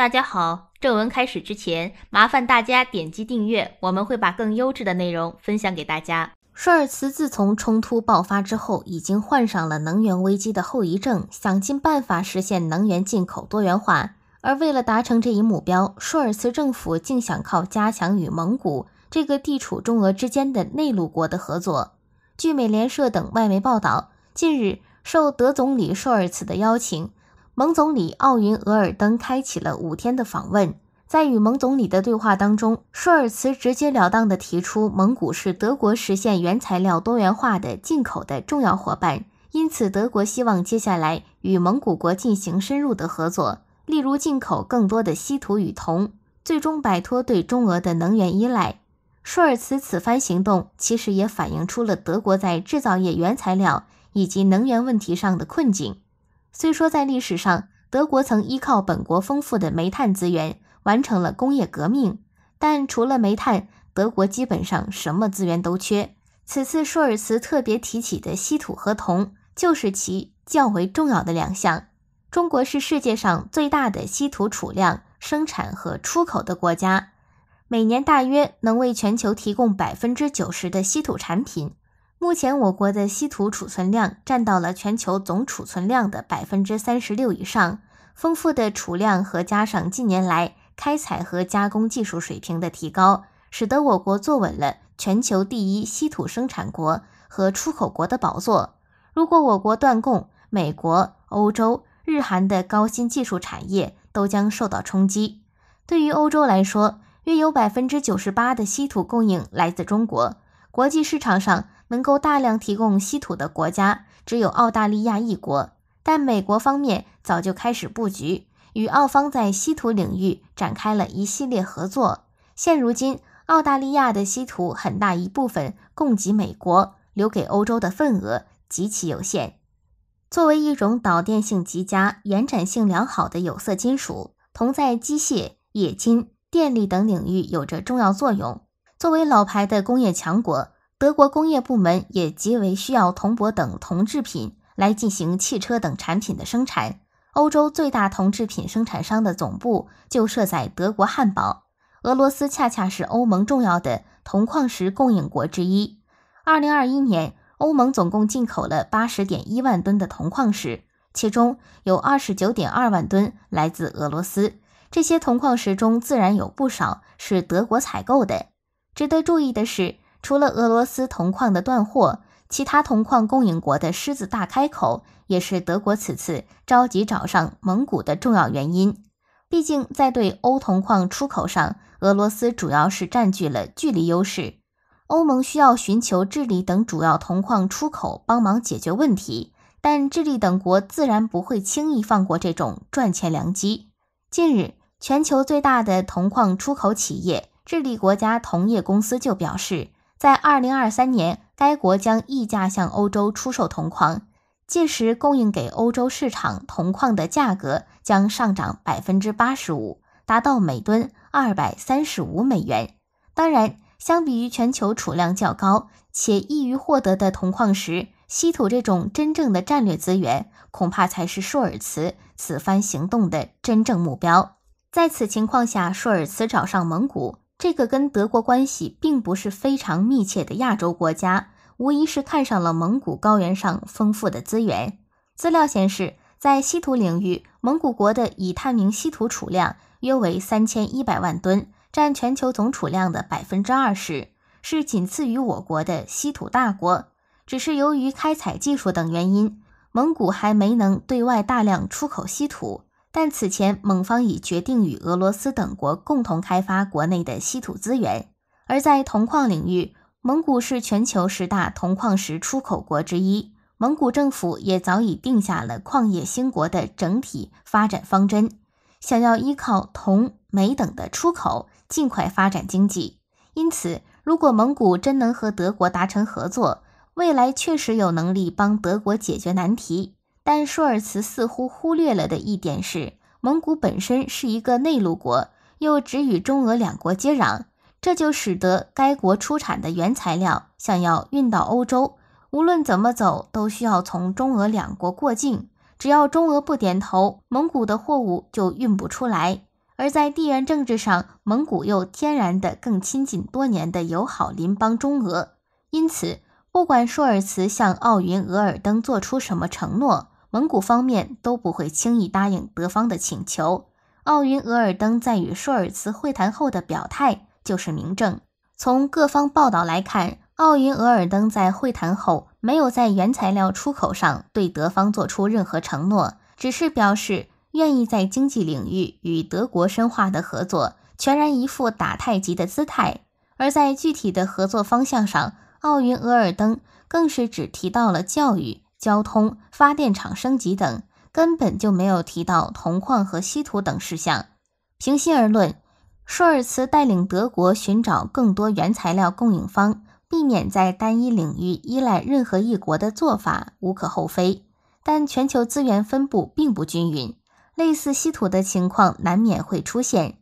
大家好，正文开始之前，麻烦大家点击订阅，我们会把更优质的内容分享给大家。舒尔茨自从冲突爆发之后，已经患上了能源危机的后遗症，想尽办法实现能源进口多元化。而为了达成这一目标，舒尔茨政府竟想靠加强与蒙古这个地处中俄之间的内陆国的合作。据美联社等外媒报道，近日受德总理舒尔茨的邀请。蒙总理奥云额尔登开启了五天的访问，在与蒙总理的对话当中，舒尔茨直截了当地提出，蒙古是德国实现原材料多元化的进口的重要伙伴，因此德国希望接下来与蒙古国进行深入的合作，例如进口更多的稀土与铜，最终摆脱对中俄的能源依赖。舒尔茨此番行动其实也反映出了德国在制造业原材料以及能源问题上的困境。虽说在历史上，德国曾依靠本国丰富的煤炭资源完成了工业革命，但除了煤炭，德国基本上什么资源都缺。此次舒尔茨特别提起的稀土和铜，就是其较为重要的两项。中国是世界上最大的稀土储量、生产和出口的国家，每年大约能为全球提供百分之九十的稀土产品。目前，我国的稀土储存量占到了全球总储存量的百分之三十六以上。丰富的储量和加上近年来开采和加工技术水平的提高，使得我国坐稳了全球第一稀土生产国和出口国的宝座。如果我国断供，美国、欧洲、日韩的高新技术产业都将受到冲击。对于欧洲来说，约有百分之九十八的稀土供应来自中国。国际市场上。能够大量提供稀土的国家只有澳大利亚一国，但美国方面早就开始布局，与澳方在稀土领域展开了一系列合作。现如今，澳大利亚的稀土很大一部分供给美国，留给欧洲的份额极其有限。作为一种导电性极佳、延展性良好的有色金属，铜在机械、冶金、电力等领域有着重要作用。作为老牌的工业强国，德国工业部门也极为需要铜箔等铜制品来进行汽车等产品的生产。欧洲最大铜制品生产商的总部就设在德国汉堡。俄罗斯恰恰是欧盟重要的铜矿石供应国之一。二零二一年，欧盟总共进口了八十点一万吨的铜矿石，其中有二十九点二万吨来自俄罗斯。这些铜矿石中，自然有不少是德国采购的。值得注意的是。除了俄罗斯铜矿的断货，其他铜矿供应国的狮子大开口，也是德国此次着急找上蒙古的重要原因。毕竟，在对欧铜矿出口上，俄罗斯主要是占据了距离优势，欧盟需要寻求智利等主要铜矿出口帮忙解决问题，但智利等国自然不会轻易放过这种赚钱良机。近日，全球最大的铜矿出口企业智利国家铜业公司就表示。在二零二三年，该国将溢价向欧洲出售铜矿，届时供应给欧洲市场铜矿的价格将上涨百分之八十五，达到每吨二百三十五美元。当然，相比于全球储量较高且易于获得的铜矿石，稀土这种真正的战略资源，恐怕才是朔尔茨此番行动的真正目标。在此情况下，朔尔茨找上蒙古。这个跟德国关系并不是非常密切的亚洲国家，无疑是看上了蒙古高原上丰富的资源。资料显示，在稀土领域，蒙古国的已探明稀土储量约为三千一百万吨，占全球总储量的百分之二十，是仅次于我国的稀土大国。只是由于开采技术等原因，蒙古还没能对外大量出口稀土。但此前，蒙方已决定与俄罗斯等国共同开发国内的稀土资源。而在铜矿领域，蒙古是全球十大铜矿石出口国之一。蒙古政府也早已定下了矿业兴国的整体发展方针，想要依靠铜、煤等的出口尽快发展经济。因此，如果蒙古真能和德国达成合作，未来确实有能力帮德国解决难题。但舒尔茨似乎忽略了的一点是，蒙古本身是一个内陆国，又只与中俄两国接壤，这就使得该国出产的原材料想要运到欧洲，无论怎么走都需要从中俄两国过境。只要中俄不点头，蒙古的货物就运不出来。而在地缘政治上，蒙古又天然的更亲近多年的友好邻邦中俄，因此。不管舒尔茨向奥云额尔登做出什么承诺，蒙古方面都不会轻易答应德方的请求。奥云额尔登在与舒尔茨会谈后的表态就是明证。从各方报道来看，奥云额尔登在会谈后没有在原材料出口上对德方做出任何承诺，只是表示愿意在经济领域与德国深化的合作，全然一副打太极的姿态。而在具体的合作方向上，奥云额尔登更是只提到了教育、交通、发电厂升级等，根本就没有提到铜矿和稀土等事项。平心而论，舒尔茨带领德国寻找更多原材料供应方，避免在单一领域依赖任何一国的做法无可厚非。但全球资源分布并不均匀，类似稀土的情况难免会出现。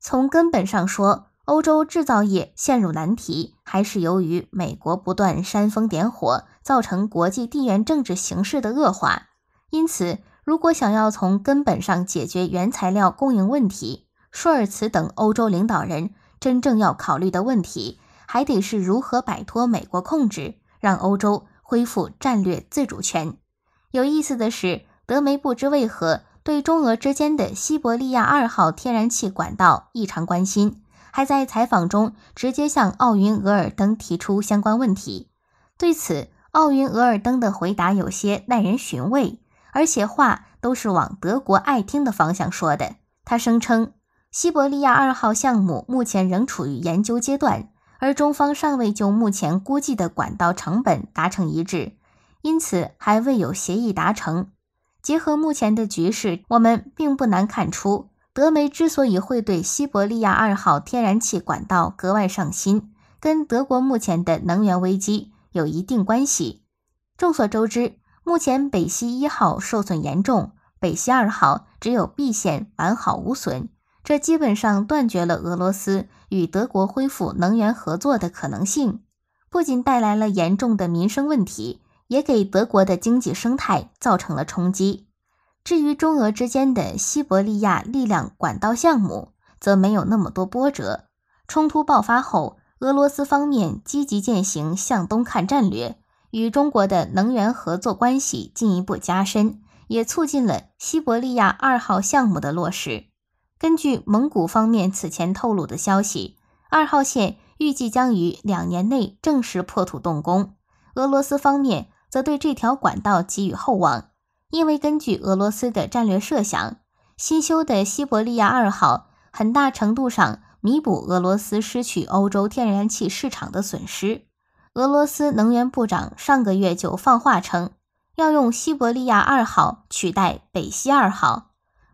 从根本上说，欧洲制造业陷入难题，还是由于美国不断煽风点火，造成国际地缘政治形势的恶化。因此，如果想要从根本上解决原材料供应问题，舒尔茨等欧洲领导人真正要考虑的问题，还得是如何摆脱美国控制，让欧洲恢复战略自主权。有意思的是，德媒不知为何对中俄之间的西伯利亚二号天然气管道异常关心。还在采访中直接向奥云额尔登提出相关问题，对此，奥云额尔登的回答有些耐人寻味，而且话都是往德国爱听的方向说的。他声称，西伯利亚二号项目目前仍处于研究阶段，而中方尚未就目前估计的管道成本达成一致，因此还未有协议达成。结合目前的局势，我们并不难看出。德媒之所以会对西伯利亚二号天然气管道格外上心，跟德国目前的能源危机有一定关系。众所周知，目前北溪一号受损严重，北溪二号只有 B 线完好无损，这基本上断绝了俄罗斯与德国恢复能源合作的可能性。不仅带来了严重的民生问题，也给德国的经济生态造成了冲击。至于中俄之间的西伯利亚力量管道项目，则没有那么多波折。冲突爆发后，俄罗斯方面积极践行“向东看”战略，与中国的能源合作关系进一步加深，也促进了西伯利亚二号项目的落实。根据蒙古方面此前透露的消息，二号线预计将于两年内正式破土动工。俄罗斯方面则对这条管道寄予厚望。因为根据俄罗斯的战略设想，新修的西伯利亚二号很大程度上弥补俄罗斯失去欧洲天然气市场的损失。俄罗斯能源部长上个月就放话称，要用西伯利亚二号取代北溪二号。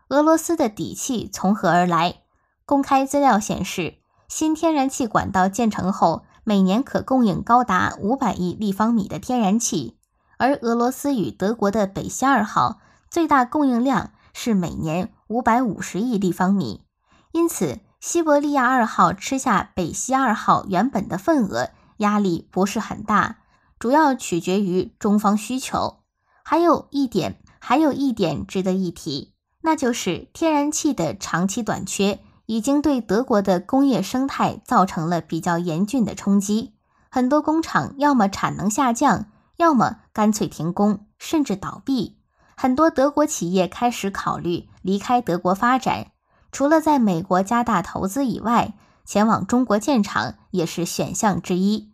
俄罗斯的底气从何而来？公开资料显示，新天然气管道建成后，每年可供应高达五百亿立方米的天然气。而俄罗斯与德国的北溪二号最大供应量是每年五百五十亿立方米，因此西伯利亚二号吃下北溪二号原本的份额压力不是很大，主要取决于中方需求。还有一点，还有一点值得一提，那就是天然气的长期短缺已经对德国的工业生态造成了比较严峻的冲击，很多工厂要么产能下降。要么干脆停工，甚至倒闭。很多德国企业开始考虑离开德国发展，除了在美国加大投资以外，前往中国建厂也是选项之一。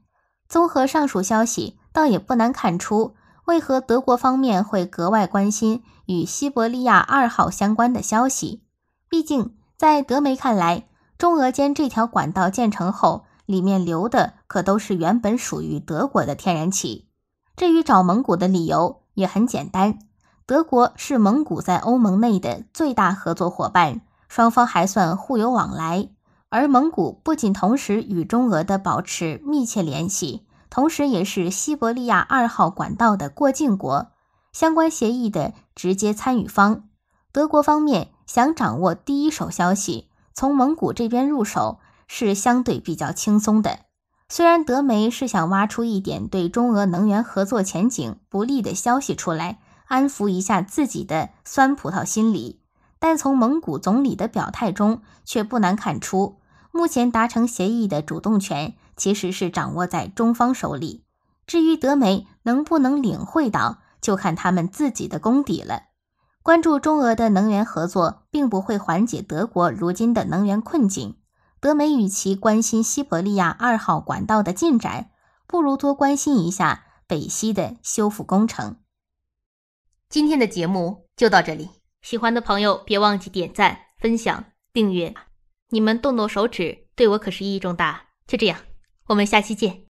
综合上述消息，倒也不难看出，为何德国方面会格外关心与西伯利亚二号相关的消息。毕竟，在德媒看来，中俄间这条管道建成后，里面流的可都是原本属于德国的天然气。至于找蒙古的理由也很简单，德国是蒙古在欧盟内的最大合作伙伴，双方还算互有往来。而蒙古不仅同时与中俄的保持密切联系，同时也是西伯利亚二号管道的过境国，相关协议的直接参与方。德国方面想掌握第一手消息，从蒙古这边入手是相对比较轻松的。虽然德媒是想挖出一点对中俄能源合作前景不利的消息出来，安抚一下自己的酸葡萄心理，但从蒙古总理的表态中，却不难看出，目前达成协议的主动权其实是掌握在中方手里。至于德媒能不能领会到，就看他们自己的功底了。关注中俄的能源合作，并不会缓解德国如今的能源困境。德媒与其关心西伯利亚二号管道的进展，不如多关心一下北溪的修复工程。今天的节目就到这里，喜欢的朋友别忘记点赞、分享、订阅。你们动动手指，对我可是意义重大。就这样，我们下期见。